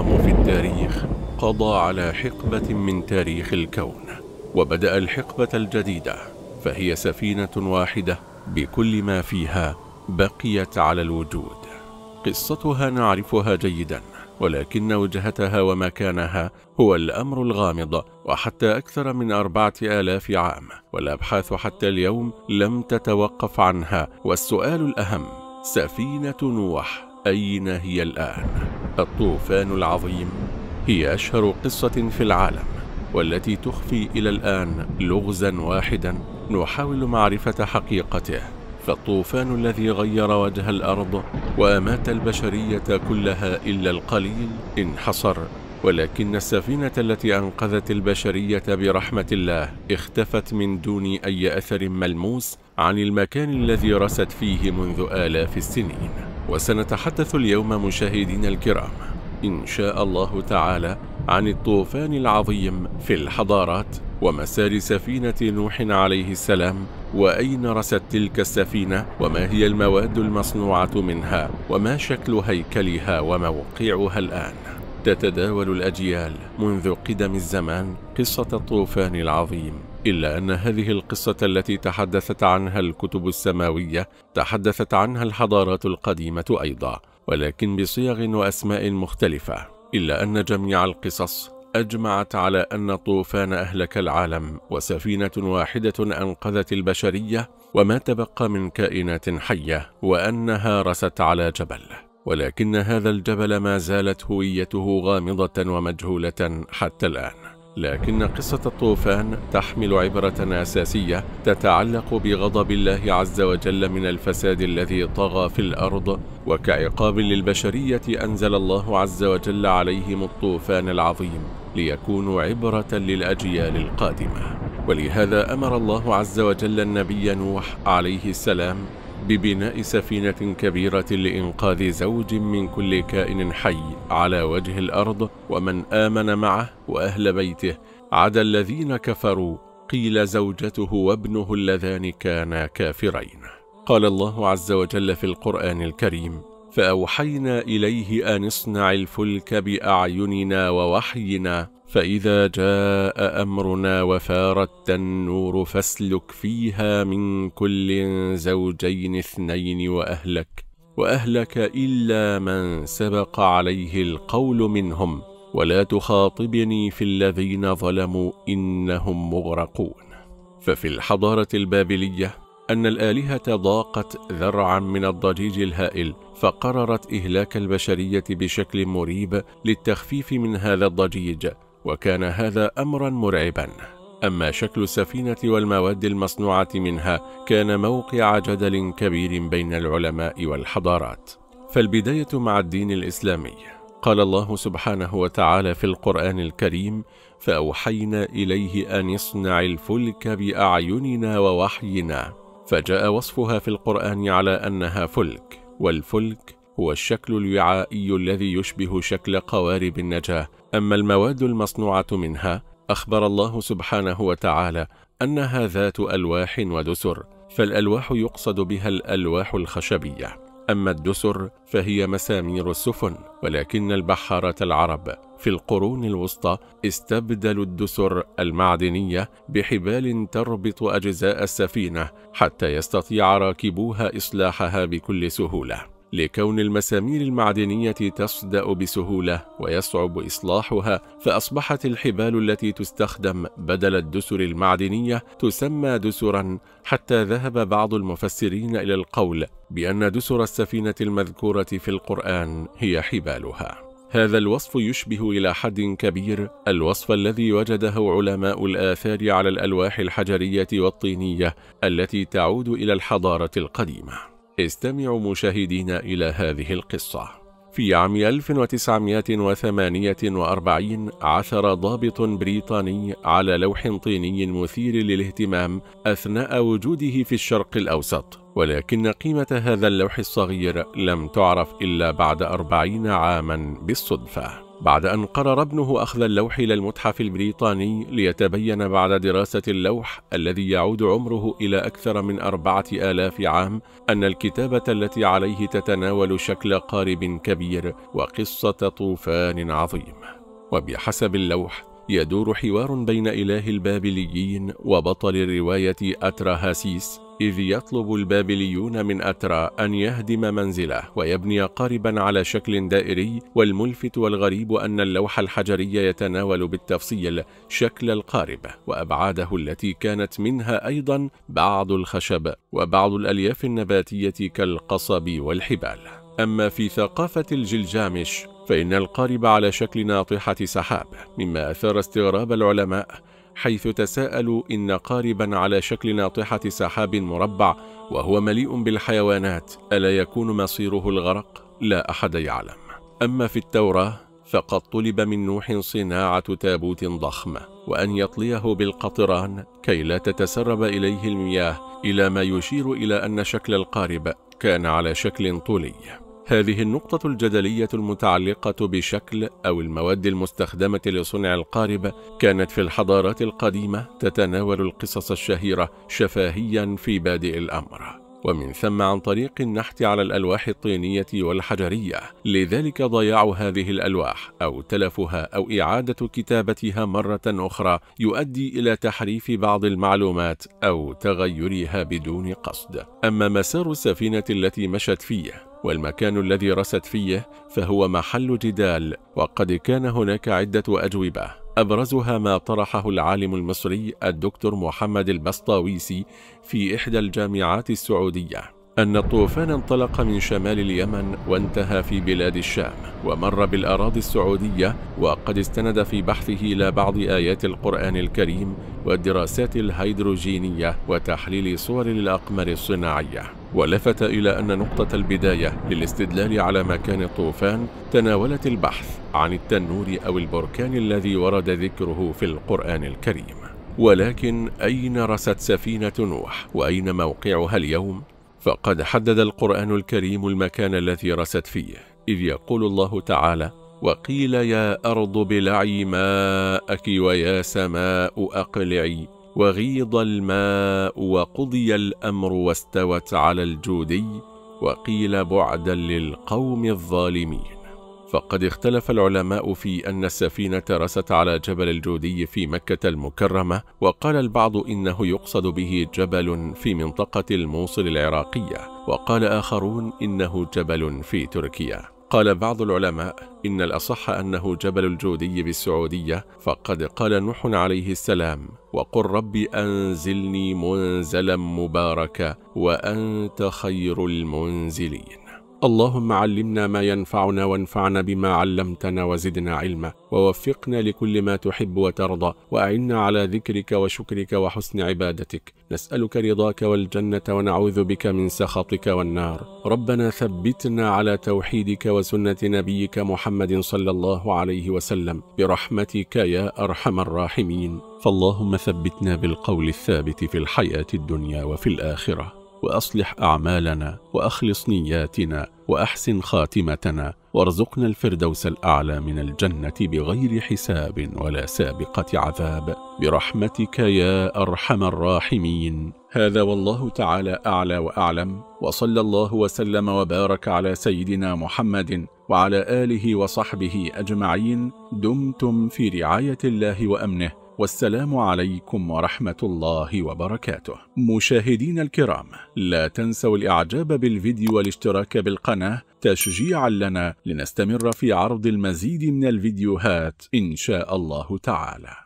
الأعظم في التاريخ قضى على حقبة من تاريخ الكون وبدأ الحقبة الجديدة فهي سفينة واحدة بكل ما فيها بقيت على الوجود قصتها نعرفها جيدا ولكن وجهتها ومكانها هو الأمر الغامض وحتى أكثر من أربعة آلاف عام والأبحاث حتى اليوم لم تتوقف عنها والسؤال الأهم سفينة نوح أين هي الآن؟ الطوفان العظيم هي أشهر قصة في العالم والتي تخفي إلى الآن لغزا واحدا نحاول معرفة حقيقته فالطوفان الذي غير وجه الأرض وأمات البشرية كلها إلا القليل انحصر ولكن السفينة التي أنقذت البشرية برحمة الله اختفت من دون أي أثر ملموس عن المكان الذي رست فيه منذ آلاف السنين وسنتحدث اليوم مشاهدينا الكرام إن شاء الله تعالى عن الطوفان العظيم في الحضارات ومسار سفينة نوح عليه السلام وأين رست تلك السفينة وما هي المواد المصنوعة منها وما شكل هيكلها وموقعها الآن تتداول الأجيال منذ قدم الزمان قصة الطوفان العظيم إلا أن هذه القصة التي تحدثت عنها الكتب السماوية تحدثت عنها الحضارات القديمة أيضا ولكن بصيغ وأسماء مختلفة إلا أن جميع القصص أجمعت على أن طوفان أهلك العالم وسفينة واحدة أنقذت البشرية وما تبقى من كائنات حية وأنها رست على جبل ولكن هذا الجبل ما زالت هويته غامضة ومجهولة حتى الآن لكن قصة الطوفان تحمل عبرة أساسية تتعلق بغضب الله عز وجل من الفساد الذي طغى في الأرض وكعقاب للبشرية أنزل الله عز وجل عليهم الطوفان العظيم ليكونوا عبرة للأجيال القادمة ولهذا أمر الله عز وجل النبي نوح عليه السلام ببناء سفينة كبيرة لإنقاذ زوج من كل كائن حي على وجه الأرض ومن آمن معه وأهل بيته عدا الذين كفروا قيل زوجته وابنه اللذان كانا كافرين قال الله عز وجل في القرآن الكريم فأوحينا إليه أن اصنع الفلك بأعيننا ووحينا فإذا جاء أمرنا وفارت النور فاسلك فيها من كل زوجين اثنين وأهلك وأهلك إلا من سبق عليه القول منهم ولا تخاطبني في الذين ظلموا إنهم مغرقون ففي الحضارة البابلية أن الآلهة ضاقت ذرعا من الضجيج الهائل فقررت إهلاك البشرية بشكل مريب للتخفيف من هذا الضجيج وكان هذا أمرا مرعبا أما شكل السفينة والمواد المصنوعة منها كان موقع جدل كبير بين العلماء والحضارات فالبداية مع الدين الإسلامي قال الله سبحانه وتعالى في القرآن الكريم فأوحينا إليه أن اصنع الفلك بأعيننا ووحينا فجاء وصفها في القرآن على أنها فلك والفلك هو الشكل الوعائي الذي يشبه شكل قوارب النجاة أما المواد المصنوعة منها أخبر الله سبحانه وتعالى أنها ذات ألواح ودسر فالألواح يقصد بها الألواح الخشبية أما الدسر فهي مسامير السفن ولكن البحارة العرب في القرون الوسطى استبدلوا الدسر المعدنية بحبال تربط أجزاء السفينة حتى يستطيع راكبوها إصلاحها بكل سهولة لكون المسامير المعدنية تصدأ بسهولة ويصعب إصلاحها فأصبحت الحبال التي تستخدم بدل الدسر المعدنية تسمى دسرا حتى ذهب بعض المفسرين إلى القول بأن دسر السفينة المذكورة في القرآن هي حبالها هذا الوصف يشبه إلى حد كبير الوصف الذي وجده علماء الآثار على الألواح الحجرية والطينية التي تعود إلى الحضارة القديمة استمعوا مشاهدينا إلى هذه القصة في عام 1948 عثر ضابط بريطاني على لوح طيني مثير للاهتمام أثناء وجوده في الشرق الأوسط ولكن قيمة هذا اللوح الصغير لم تعرف إلا بعد أربعين عاما بالصدفة بعد أن قرر ابنه أخذ اللوح إلى المتحف البريطاني ليتبين بعد دراسة اللوح الذي يعود عمره إلى أكثر من أربعة آلاف عام أن الكتابة التي عليه تتناول شكل قارب كبير وقصة طوفان عظيم وبحسب اللوح يدور حوار بين إله البابليين وبطل الرواية أترهاسيس إذ يطلب البابليون من أترا أن يهدم منزله ويبني قاربا على شكل دائري والملفت والغريب أن اللوح الحجري يتناول بالتفصيل شكل القارب وأبعاده التي كانت منها أيضا بعض الخشب وبعض الألياف النباتية كالقصب والحبال أما في ثقافة الجلجامش فإن القارب على شكل ناطحة سحاب مما أثار استغراب العلماء حيث تساءلوا إن قاربا على شكل ناطحة سحاب مربع وهو مليء بالحيوانات ألا يكون مصيره الغرق؟ لا أحد يعلم أما في التوراة فقد طلب من نوح صناعة تابوت ضخم وأن يطليه بالقطران كي لا تتسرب إليه المياه إلى ما يشير إلى أن شكل القارب كان على شكل طولي هذه النقطة الجدلية المتعلقة بشكل أو المواد المستخدمة لصنع القارب كانت في الحضارات القديمة تتناول القصص الشهيرة شفاهيا في بادئ الأمر ومن ثم عن طريق النحت على الألواح الطينية والحجرية لذلك ضياع هذه الألواح أو تلفها أو إعادة كتابتها مرة أخرى يؤدي إلى تحريف بعض المعلومات أو تغيرها بدون قصد أما مسار السفينة التي مشت فيه والمكان الذي رست فيه فهو محل جدال وقد كان هناك عدة أجوبة أبرزها ما طرحه العالم المصري الدكتور محمد البسطاويسي في إحدى الجامعات السعودية أن الطوفان انطلق من شمال اليمن وانتهى في بلاد الشام ومر بالأراضي السعودية وقد استند في بحثه إلى بعض آيات القرآن الكريم والدراسات الهيدروجينية وتحليل صور الأقمار الصناعية ولفت إلى أن نقطة البداية للاستدلال على مكان الطوفان تناولت البحث عن التنور أو البركان الذي ورد ذكره في القرآن الكريم ولكن أين رست سفينة نوح وأين موقعها اليوم؟ فقد حدد القرآن الكريم المكان الذي رست فيه إذ يقول الله تعالى وقيل يا أرض بلعي ماءك ويا سماء أقلعي وغيض الماء وقضي الأمر واستوت على الجودي وقيل بعدا للقوم الظالمين فقد اختلف العلماء في أن السفينة رست على جبل الجودي في مكة المكرمة وقال البعض إنه يقصد به جبل في منطقة الموصل العراقية وقال آخرون إنه جبل في تركيا قال بعض العلماء إن الأصح أنه جبل الجودي بالسعودية فقد قال نوح عليه السلام وقل رب أنزلني منزلا مباركا وأنت خير المنزلين اللهم علمنا ما ينفعنا وانفعنا بما علمتنا وزدنا علما ووفقنا لكل ما تحب وترضى وأعنا على ذكرك وشكرك وحسن عبادتك نسألك رضاك والجنة ونعوذ بك من سخطك والنار ربنا ثبتنا على توحيدك وسنة نبيك محمد صلى الله عليه وسلم برحمتك يا أرحم الراحمين فاللهم ثبتنا بالقول الثابت في الحياة الدنيا وفي الآخرة واصلح اعمالنا واخلص نياتنا واحسن خاتمتنا وارزقنا الفردوس الاعلى من الجنه بغير حساب ولا سابقه عذاب برحمتك يا ارحم الراحمين هذا والله تعالى اعلى واعلم وصلى الله وسلم وبارك على سيدنا محمد وعلى اله وصحبه اجمعين دمتم في رعايه الله وامنه والسلام عليكم ورحمة الله وبركاته مشاهدين الكرام لا تنسوا الإعجاب بالفيديو والاشتراك بالقناة تشجيعا لنا لنستمر في عرض المزيد من الفيديوهات إن شاء الله تعالى